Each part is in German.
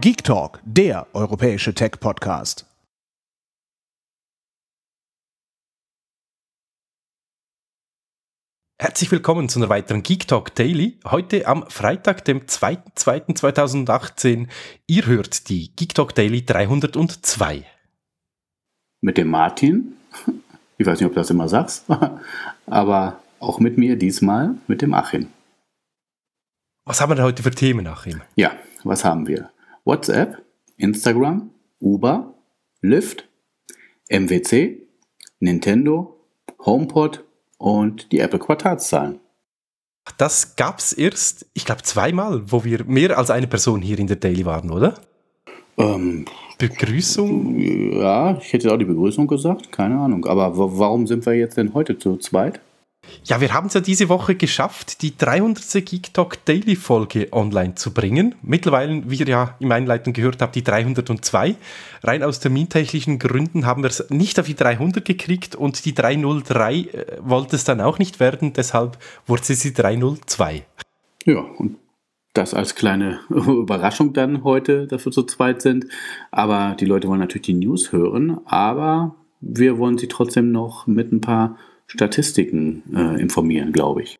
Geek Talk, der europäische Tech-Podcast. Herzlich willkommen zu einer weiteren Geek Talk Daily. Heute am Freitag, dem 2.2.2018. Ihr hört die Geek Talk Daily 302. Mit dem Martin. Ich weiß nicht, ob du das immer sagst, aber auch mit mir diesmal, mit dem Achim. Was haben wir heute für Themen, Achim? Ja, was haben wir? WhatsApp, Instagram, Uber, Lyft, MWC, Nintendo, HomePod und die Apple Quartalszahlen. Das gab es erst, ich glaube, zweimal, wo wir mehr als eine Person hier in der Daily waren, oder? Ähm, Begrüßung? Ja, ich hätte auch die Begrüßung gesagt, keine Ahnung. Aber warum sind wir jetzt denn heute zu zweit? Ja, wir haben es ja diese Woche geschafft, die 300. Geek Talk Daily Folge online zu bringen. Mittlerweile, wie ihr ja im Einleitung gehört habt, die 302. Rein aus termintechnischen Gründen haben wir es nicht auf die 300 gekriegt und die 303 äh, wollte es dann auch nicht werden, deshalb wurde sie die 302. Ja, und das als kleine Überraschung dann heute, dass wir zu zweit sind. Aber die Leute wollen natürlich die News hören, aber wir wollen sie trotzdem noch mit ein paar Statistiken äh, informieren, glaube ich.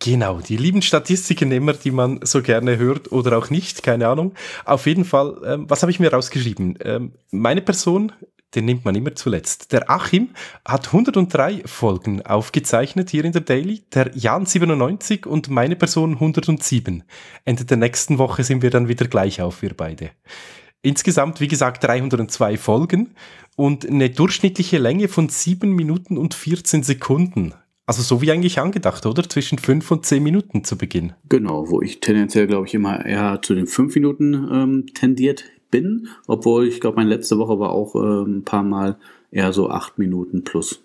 Genau, die lieben Statistiken immer, die man so gerne hört oder auch nicht, keine Ahnung. Auf jeden Fall, ähm, was habe ich mir rausgeschrieben? Ähm, meine Person, den nimmt man immer zuletzt. Der Achim hat 103 Folgen aufgezeichnet hier in der Daily, der Jan 97 und meine Person 107. Ende der nächsten Woche sind wir dann wieder gleich auf, wir beide. Insgesamt, wie gesagt, 302 Folgen und eine durchschnittliche Länge von 7 Minuten und 14 Sekunden. Also so wie eigentlich angedacht, oder? Zwischen 5 und 10 Minuten zu Beginn. Genau, wo ich tendenziell, glaube ich, immer eher zu den 5 Minuten ähm, tendiert bin, obwohl ich glaube, meine letzte Woche war auch äh, ein paar Mal eher so 8 Minuten plus.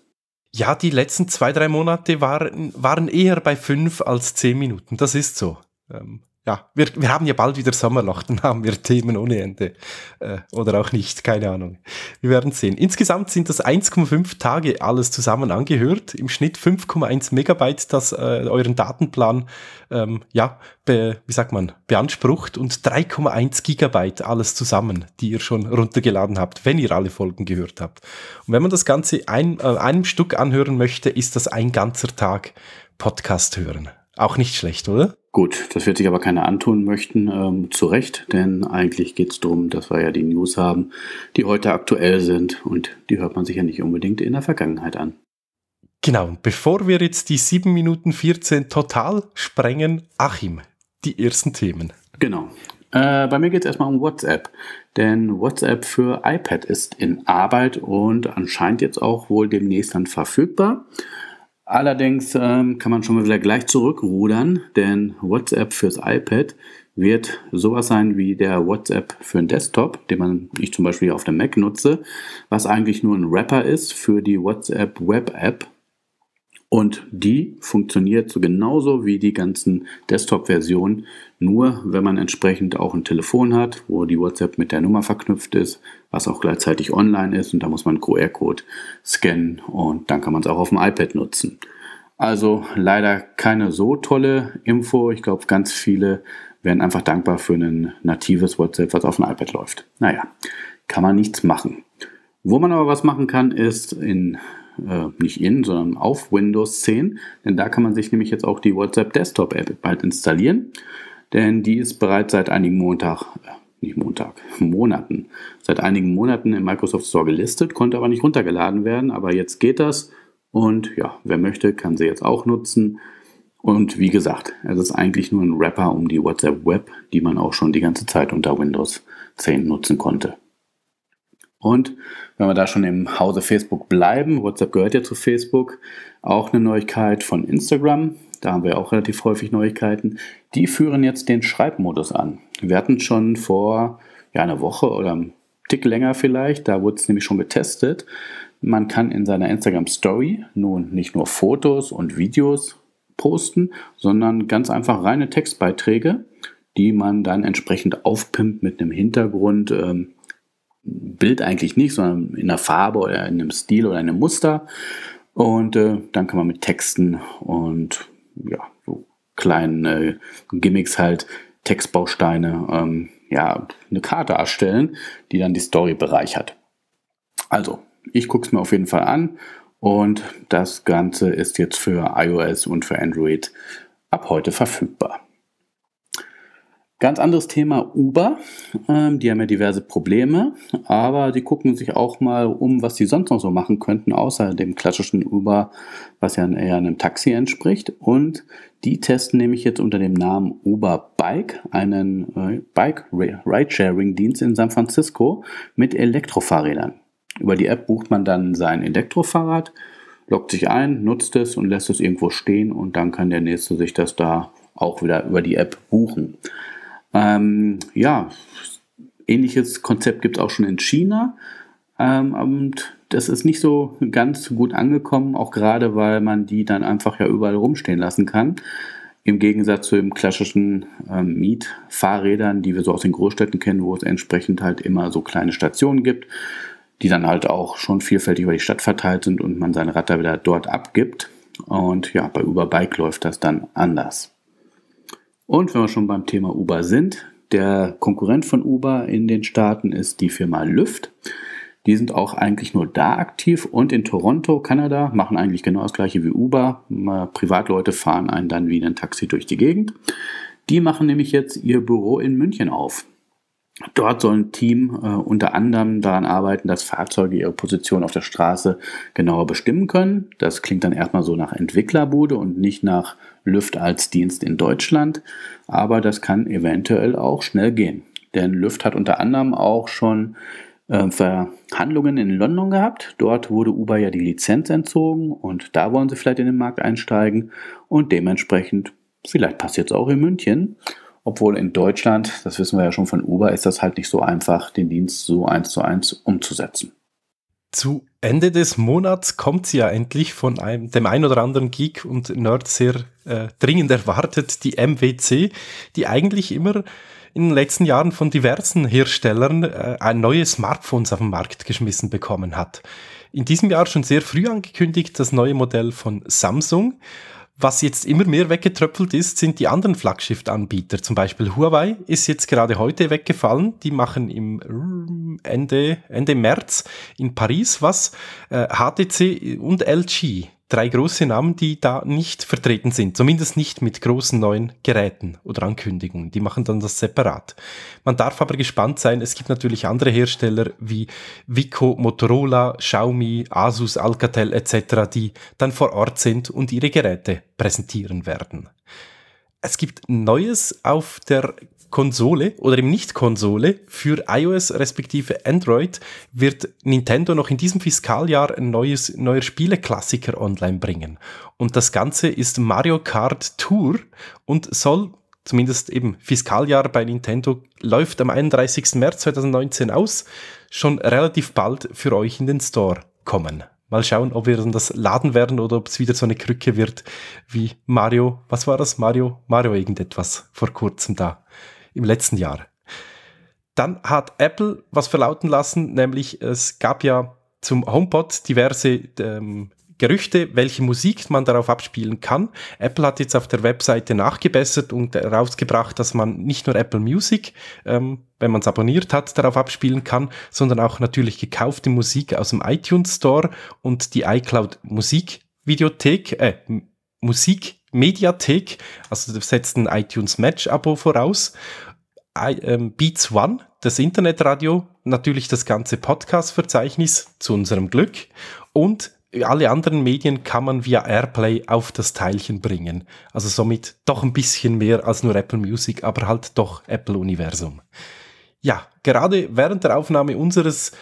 Ja, die letzten 2, 3 Monate waren, waren eher bei 5 als 10 Minuten, das ist so. Ähm, ja, wir, wir haben ja bald wieder Sommerloch, dann haben wir Themen ohne Ende. Äh, oder auch nicht, keine Ahnung. Wir werden sehen. Insgesamt sind das 1,5 Tage alles zusammen angehört. Im Schnitt 5,1 Megabyte, das äh, euren Datenplan, ähm, ja, be, wie sagt man, beansprucht und 3,1 Gigabyte alles zusammen, die ihr schon runtergeladen habt, wenn ihr alle Folgen gehört habt. Und wenn man das Ganze ein, äh, einem Stück anhören möchte, ist das ein ganzer Tag Podcast hören. Auch nicht schlecht, oder? Gut, das wird sich aber keiner antun möchten, ähm, zu Recht, denn eigentlich geht es darum, dass wir ja die News haben, die heute aktuell sind und die hört man sich ja nicht unbedingt in der Vergangenheit an. Genau, bevor wir jetzt die 7 Minuten 14 total sprengen, Achim, die ersten Themen. Genau. Äh, bei mir geht es erstmal um WhatsApp, denn WhatsApp für iPad ist in Arbeit und anscheinend jetzt auch wohl demnächst dann verfügbar. Allerdings ähm, kann man schon mal wieder gleich zurückrudern, denn WhatsApp fürs iPad wird sowas sein wie der WhatsApp für den Desktop, den man ich zum Beispiel auf dem Mac nutze, was eigentlich nur ein Wrapper ist für die WhatsApp Web App. Und die funktioniert so genauso wie die ganzen Desktop-Versionen, nur wenn man entsprechend auch ein Telefon hat, wo die WhatsApp mit der Nummer verknüpft ist, was auch gleichzeitig online ist und da muss man QR-Code scannen und dann kann man es auch auf dem iPad nutzen. Also leider keine so tolle Info. Ich glaube, ganz viele wären einfach dankbar für ein natives WhatsApp, was auf dem iPad läuft. Naja, kann man nichts machen. Wo man aber was machen kann, ist in äh, nicht in, sondern auf Windows 10, denn da kann man sich nämlich jetzt auch die WhatsApp Desktop App bald installieren, denn die ist bereits seit einigen Montag, äh, nicht Montag, Monaten, seit einigen Monaten im Microsoft Store gelistet, konnte aber nicht runtergeladen werden, aber jetzt geht das und ja, wer möchte, kann sie jetzt auch nutzen. Und wie gesagt, es ist eigentlich nur ein Wrapper um die WhatsApp Web, die man auch schon die ganze Zeit unter Windows 10 nutzen konnte. Und wenn wir da schon im Hause Facebook bleiben, WhatsApp gehört ja zu Facebook, auch eine Neuigkeit von Instagram. Da haben wir auch relativ häufig Neuigkeiten. Die führen jetzt den Schreibmodus an. Wir hatten schon vor ja, einer Woche oder einem Tick länger vielleicht, da wurde es nämlich schon getestet. Man kann in seiner Instagram Story nun nicht nur Fotos und Videos posten, sondern ganz einfach reine Textbeiträge, die man dann entsprechend aufpimpt mit einem Hintergrund. Ähm, Bild eigentlich nicht, sondern in der Farbe oder in einem Stil oder in einem Muster. Und äh, dann kann man mit Texten und ja, so kleinen äh, Gimmicks halt Textbausteine, ähm, ja, eine Karte erstellen, die dann die Story bereichert. Also, ich gucke es mir auf jeden Fall an und das Ganze ist jetzt für iOS und für Android ab heute verfügbar. Ganz anderes Thema Uber. Ähm, die haben ja diverse Probleme, aber die gucken sich auch mal um, was die sonst noch so machen könnten, außer dem klassischen Uber, was ja eher einem Taxi entspricht. Und die testen nämlich jetzt unter dem Namen Uber Bike einen äh, Bike-Ridesharing-Dienst in San Francisco mit Elektrofahrrädern. Über die App bucht man dann sein Elektrofahrrad, lockt sich ein, nutzt es und lässt es irgendwo stehen und dann kann der Nächste sich das da auch wieder über die App buchen. Ähm, ja, ähnliches Konzept gibt es auch schon in China. Ähm, und das ist nicht so ganz gut angekommen, auch gerade weil man die dann einfach ja überall rumstehen lassen kann. Im Gegensatz zu den klassischen ähm, Mietfahrrädern, die wir so aus den Großstädten kennen, wo es entsprechend halt immer so kleine Stationen gibt, die dann halt auch schon vielfältig über die Stadt verteilt sind und man sein Rad da wieder dort abgibt. Und ja, bei Überbike läuft das dann anders. Und wenn wir schon beim Thema Uber sind, der Konkurrent von Uber in den Staaten ist die Firma Lyft. Die sind auch eigentlich nur da aktiv und in Toronto, Kanada, machen eigentlich genau das gleiche wie Uber. Privatleute fahren einen dann wie ein Taxi durch die Gegend. Die machen nämlich jetzt ihr Büro in München auf. Dort soll ein Team äh, unter anderem daran arbeiten, dass Fahrzeuge ihre Position auf der Straße genauer bestimmen können. Das klingt dann erstmal so nach Entwicklerbude und nicht nach Lüft als Dienst in Deutschland. Aber das kann eventuell auch schnell gehen. Denn Lüft hat unter anderem auch schon äh, Verhandlungen in London gehabt. Dort wurde Uber ja die Lizenz entzogen und da wollen sie vielleicht in den Markt einsteigen. Und dementsprechend, vielleicht passiert es auch in München. Obwohl in Deutschland, das wissen wir ja schon von Uber, ist das halt nicht so einfach, den Dienst so eins zu eins umzusetzen. Zu Ende des Monats kommt sie ja endlich von einem, dem ein oder anderen Geek und Nerd sehr äh, dringend erwartet, die MWC, die eigentlich immer in den letzten Jahren von diversen Herstellern äh, ein neue Smartphones auf den Markt geschmissen bekommen hat. In diesem Jahr schon sehr früh angekündigt das neue Modell von Samsung. Was jetzt immer mehr weggetröpfelt ist, sind die anderen Flaggschiff-Anbieter. Zum Beispiel Huawei ist jetzt gerade heute weggefallen. Die machen im äh, Ende, Ende März in Paris was. HTC äh, und LG drei große Namen, die da nicht vertreten sind. Zumindest nicht mit großen neuen Geräten oder Ankündigungen. Die machen dann das separat. Man darf aber gespannt sein. Es gibt natürlich andere Hersteller wie Vico, Motorola, Xiaomi, Asus, Alcatel etc., die dann vor Ort sind und ihre Geräte präsentieren werden es gibt Neues auf der Konsole oder im Nicht-Konsole für iOS respektive Android wird Nintendo noch in diesem Fiskaljahr ein neues, neuer Spieleklassiker online bringen. Und das Ganze ist Mario Kart Tour und soll zumindest eben Fiskaljahr bei Nintendo läuft am 31. März 2019 aus, schon relativ bald für euch in den Store kommen. Mal schauen, ob wir dann das laden werden oder ob es wieder so eine Krücke wird wie Mario. Was war das? Mario? Mario irgendetwas vor kurzem da, im letzten Jahr. Dann hat Apple was verlauten lassen, nämlich es gab ja zum HomePod diverse ähm, Gerüchte, welche Musik man darauf abspielen kann. Apple hat jetzt auf der Webseite nachgebessert und herausgebracht, dass man nicht nur Apple Music, ähm, wenn man es abonniert hat, darauf abspielen kann, sondern auch natürlich gekaufte Musik aus dem iTunes Store und die iCloud Musik Videothek, äh, Musik Mediathek, also setzt ein iTunes Match Abo voraus. I, ähm, Beats One, das Internetradio, natürlich das ganze Podcast-Verzeichnis zu unserem Glück und alle anderen Medien kann man via Airplay auf das Teilchen bringen. Also somit doch ein bisschen mehr als nur Apple Music, aber halt doch Apple-Universum. Ja, gerade während der Aufnahme unseres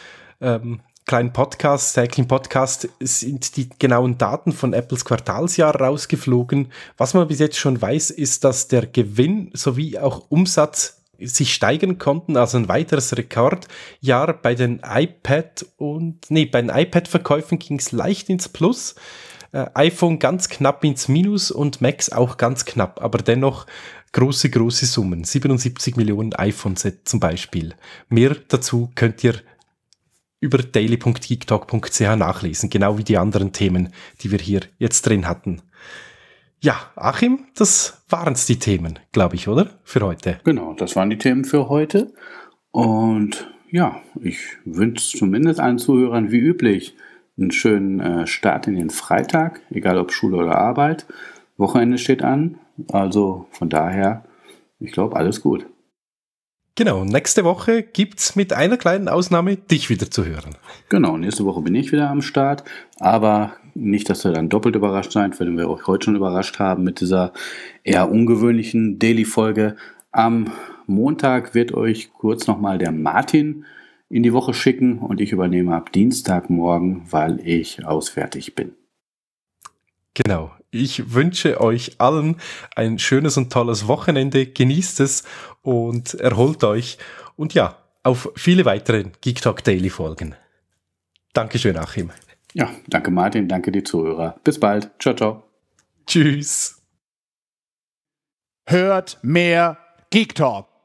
ähm, kleinen Podcasts, täglichen Podcast, sind die genauen Daten von Apples Quartalsjahr rausgeflogen. Was man bis jetzt schon weiß, ist, dass der Gewinn sowie auch Umsatz sich steigern konnten, also ein weiteres Rekordjahr bei den iPad und nee, bei den iPad-Verkäufen ging es leicht ins Plus, äh, iPhone ganz knapp ins Minus und Macs auch ganz knapp, aber dennoch große, große Summen. 77 Millionen iPhone-Set zum Beispiel. Mehr dazu könnt ihr über daily.geektalk.ch nachlesen, genau wie die anderen Themen, die wir hier jetzt drin hatten. Ja, Achim, das waren es die Themen, glaube ich, oder? Für heute. Genau, das waren die Themen für heute. Und ja, ich wünsche zumindest allen Zuhörern wie üblich einen schönen äh, Start in den Freitag, egal ob Schule oder Arbeit. Wochenende steht an. Also von daher, ich glaube, alles gut. Genau, nächste Woche gibt es mit einer kleinen Ausnahme dich wieder zu hören. Genau, nächste Woche bin ich wieder am Start, aber nicht, dass ihr dann doppelt überrascht seid, wenn wir euch heute schon überrascht haben mit dieser eher ungewöhnlichen Daily-Folge. Am Montag wird euch kurz nochmal der Martin in die Woche schicken und ich übernehme ab Dienstagmorgen, weil ich ausfertig bin. Genau. Ich wünsche euch allen ein schönes und tolles Wochenende. Genießt es und erholt euch. Und ja, auf viele weitere Geek Talk Daily Folgen. Dankeschön, Achim. Ja, danke Martin, danke die Zuhörer. Bis bald. Ciao, ciao. Tschüss. Hört mehr Geek Talk.